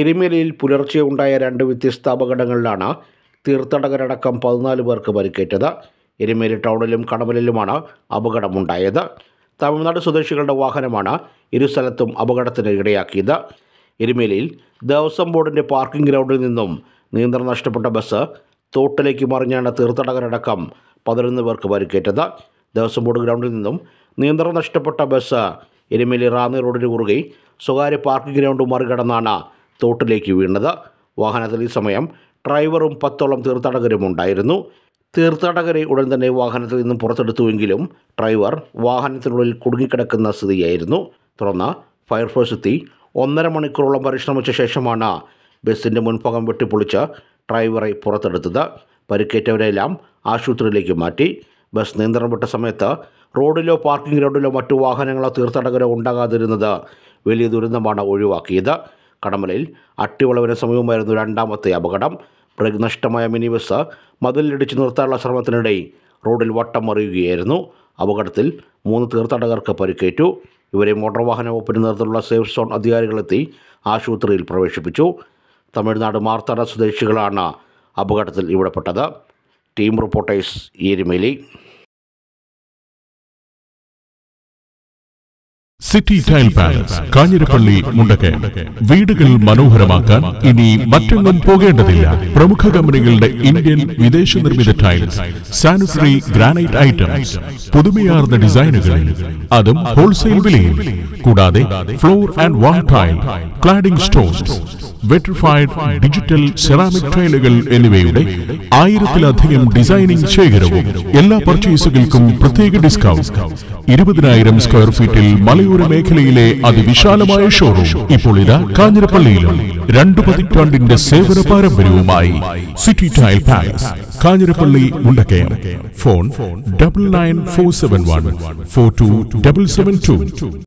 എരുമേലിയിൽ പുലർച്ചെ ഉണ്ടായ രണ്ട് വ്യത്യസ്ത അപകടങ്ങളിലാണ് തീർത്ഥാടകരടക്കം പതിനാല് പേർക്ക് പരിക്കേറ്റത് എരുമേലി ടൗണിലും കടമലിലുമാണ് അപകടമുണ്ടായത് തമിഴ്നാട് സ്വദേശികളുടെ വാഹനമാണ് ഇരു സ്ഥലത്തും അപകടത്തിന് ഇടയാക്കിയത് എരുമേലിയിൽ ദേവസ്വം ബോർഡിൻ്റെ പാർക്കിംഗ് ഗ്രൗണ്ടിൽ നിന്നും നിയന്ത്രണം നഷ്ടപ്പെട്ട ബസ് തോട്ടിലേക്ക് മറിഞ്ഞാണ് തീർത്ഥാടകരടക്കം പതിനൊന്ന് പേർക്ക് പരിക്കേറ്റത് ദേവസ്വം ബോർഡ് ഗ്രൗണ്ടിൽ നിന്നും നിയന്ത്രണം നഷ്ടപ്പെട്ട ബസ് എരുമേലി റാന്നി റോഡിന് കുറുകെ സ്വകാര്യ പാർക്കിംഗ് ഗ്രൗണ്ട് മറികടന്നാണ് തോട്ടിലേക്ക് വീണത് വാഹനത്തിൽ ഈ സമയം ഡ്രൈവറും പത്തോളം തീർത്ഥാടകരും ഉണ്ടായിരുന്നു തീർത്ഥാടകരെ ഉടൻ തന്നെ വാഹനത്തിൽ നിന്നും പുറത്തെടുത്തുവെങ്കിലും ഡ്രൈവർ വാഹനത്തിനുള്ളിൽ കുടുങ്ങിക്കിടക്കുന്ന സ്ഥിതിയായിരുന്നു തുടർന്ന് ഫയർഫോഴ്സ് എത്തി ഒന്നര മണിക്കൂറോളം പരിശ്രമിച്ച ശേഷമാണ് ബസ്സിൻ്റെ മുൻഭാഗം വെട്ടിപ്പൊളിച്ച് ഡ്രൈവറെ പുറത്തെടുത്തത് പരിക്കേറ്റവരെല്ലാം ആശുപത്രിയിലേക്ക് മാറ്റി ബസ് നിയന്ത്രണം വിട്ട സമയത്ത് റോഡിലോ പാർക്കിംഗ് ഗ്രൗണ്ടിലോ മറ്റു വാഹനങ്ങളോ തീർത്ഥാടകരോ ഉണ്ടാകാതിരുന്നത് വലിയ ദുരന്തമാണ് ഒഴിവാക്കിയത് കടമലയിൽ അട്ടിവളവിന് സമീപമായിരുന്നു രണ്ടാമത്തെ അപകടം ബ്രേക്ക് നഷ്ടമായ മിനി ബസ് മതിലിടിച്ചു നിർത്താനുള്ള ശ്രമത്തിനിടെ റോഡിൽ വട്ടം മറിയുകയായിരുന്നു അപകടത്തിൽ മൂന്ന് തീർത്ഥാടകർക്ക് പരിക്കേറ്റു ഇവരെ മോട്ടോർ വാഹന വകുപ്പിന് നേതൃത്വത്തിലുള്ള സേഫ് സോൺ അധികാരികളെത്തി ആശുപത്രിയിൽ പ്രവേശിപ്പിച്ചു തമിഴ്നാട് മാർത്താട സ്വദേശികളാണ് അപകടത്തിൽ ഇവിടെപ്പെട്ടത് team reporters Erumeli City Tile Palace Kanjirappally Mundakayam വീടുകൾ മനോഹരമാക്കാൻ ഇനി മറ്റൊന്നും പോകേണ്ടതില്ല പ്രമുഖ കമ്പനികളുടെ ഇന്ത്യൻ വിദേശ നിർമ്മിത ടൈൽസ് സാനിറ്ററി ഗ്രാനൈറ്റ് ഐറ്റംസ് പുതുമയാർന്ന ഡിസൈനുകളിൽ അതും ഹോൾസെയിൽ വിലയിൽ കൂടാതെ floor and wall tile cladding stones vitrified digital ceramic ടൈലുകൾ എന്നിവയുടെ ആയിരത്തിലധികം ഡിസൈനിങ് ശേഖരവും എല്ലാ പർച്ചേസുകൾക്കും പ്രത്യേക ഡിസ്കൗണ്ട് ഇരുപതിനായിരം സ്ക്വയർ ഫീറ്റിൽ മലയോര മലയോര മേഖലയിലെ അതിവിശാലമായ ഷോറൂം ഇപ്പോൾ ഇതാ കാഞ്ഞിരപ്പള്ളിയിലും രണ്ടു പതിറ്റാണ്ടിന്റെ സേവന പാരമ്പര്യവുമായി City Tile Palace Kanjirappally Mundakayam phone double nine four seven one four two double seven to